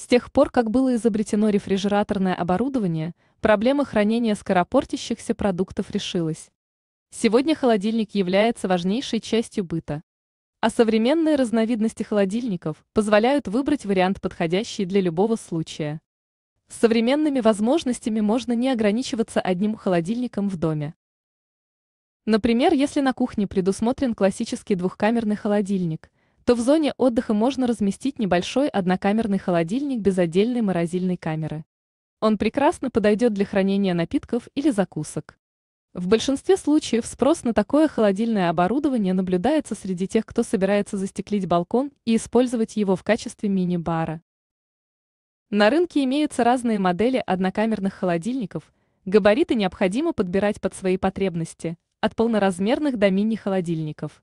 С тех пор, как было изобретено рефрижераторное оборудование, проблема хранения скоропортящихся продуктов решилась. Сегодня холодильник является важнейшей частью быта. А современные разновидности холодильников позволяют выбрать вариант, подходящий для любого случая. С современными возможностями можно не ограничиваться одним холодильником в доме. Например, если на кухне предусмотрен классический двухкамерный холодильник – то в зоне отдыха можно разместить небольшой однокамерный холодильник без отдельной морозильной камеры. Он прекрасно подойдет для хранения напитков или закусок. В большинстве случаев спрос на такое холодильное оборудование наблюдается среди тех, кто собирается застеклить балкон и использовать его в качестве мини-бара. На рынке имеются разные модели однокамерных холодильников, габариты необходимо подбирать под свои потребности, от полноразмерных до мини-холодильников.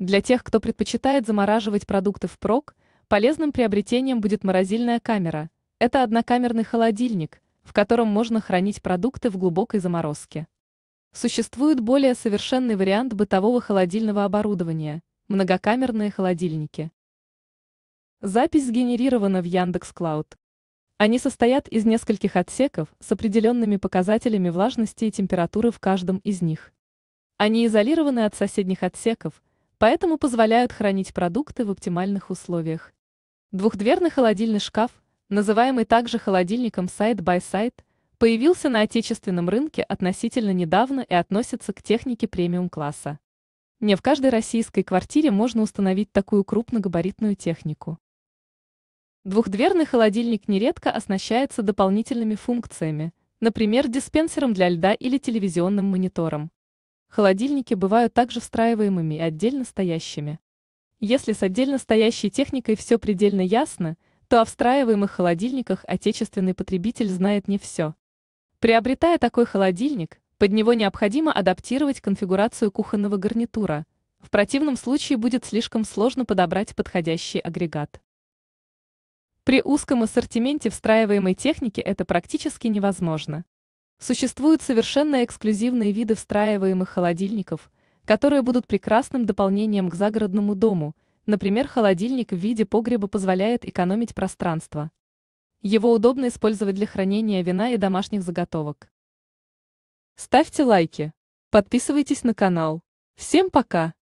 Для тех, кто предпочитает замораживать продукты впрок, полезным приобретением будет морозильная камера. Это однокамерный холодильник, в котором можно хранить продукты в глубокой заморозке. Существует более совершенный вариант бытового холодильного оборудования – многокамерные холодильники. Запись сгенерирована в Яндекс.Клауд. Они состоят из нескольких отсеков с определенными показателями влажности и температуры в каждом из них. Они изолированы от соседних отсеков – поэтому позволяют хранить продукты в оптимальных условиях. Двухдверный холодильный шкаф, называемый также холодильником Side by Side, появился на отечественном рынке относительно недавно и относится к технике премиум-класса. Не в каждой российской квартире можно установить такую крупногабаритную технику. Двухдверный холодильник нередко оснащается дополнительными функциями, например, диспенсером для льда или телевизионным монитором. Холодильники бывают также встраиваемыми и отдельно стоящими. Если с отдельно стоящей техникой все предельно ясно, то о встраиваемых холодильниках отечественный потребитель знает не все. Приобретая такой холодильник, под него необходимо адаптировать конфигурацию кухонного гарнитура. В противном случае будет слишком сложно подобрать подходящий агрегат. При узком ассортименте встраиваемой техники это практически невозможно. Существуют совершенно эксклюзивные виды встраиваемых холодильников, которые будут прекрасным дополнением к загородному дому, например, холодильник в виде погреба позволяет экономить пространство. Его удобно использовать для хранения вина и домашних заготовок. Ставьте лайки, подписывайтесь на канал. Всем пока!